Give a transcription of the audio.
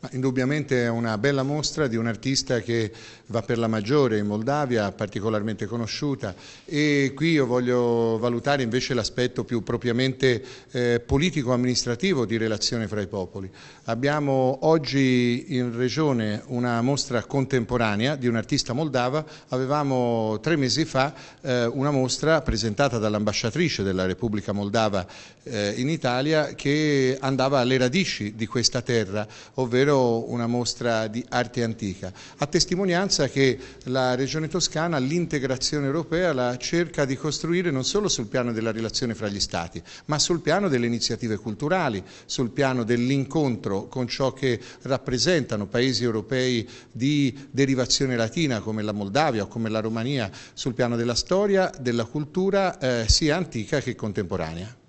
Ma indubbiamente è una bella mostra di un artista che va per la maggiore in Moldavia, particolarmente conosciuta e qui io voglio valutare invece l'aspetto più propriamente eh, politico-amministrativo di relazione fra i popoli. Abbiamo oggi in regione una mostra contemporanea di un artista moldava, avevamo tre mesi fa eh, una mostra presentata dall'ambasciatrice della Repubblica Moldava eh, in Italia che andava alle radici di questa terra, ovvero inaugurerò una mostra di arte antica, a testimonianza che la Regione Toscana, l'integrazione europea la cerca di costruire non solo sul piano della relazione fra gli Stati, ma sul piano delle iniziative culturali, sul piano dell'incontro con ciò che rappresentano paesi europei di derivazione latina come la Moldavia o come la Romania, sul piano della storia, della cultura eh, sia antica che contemporanea.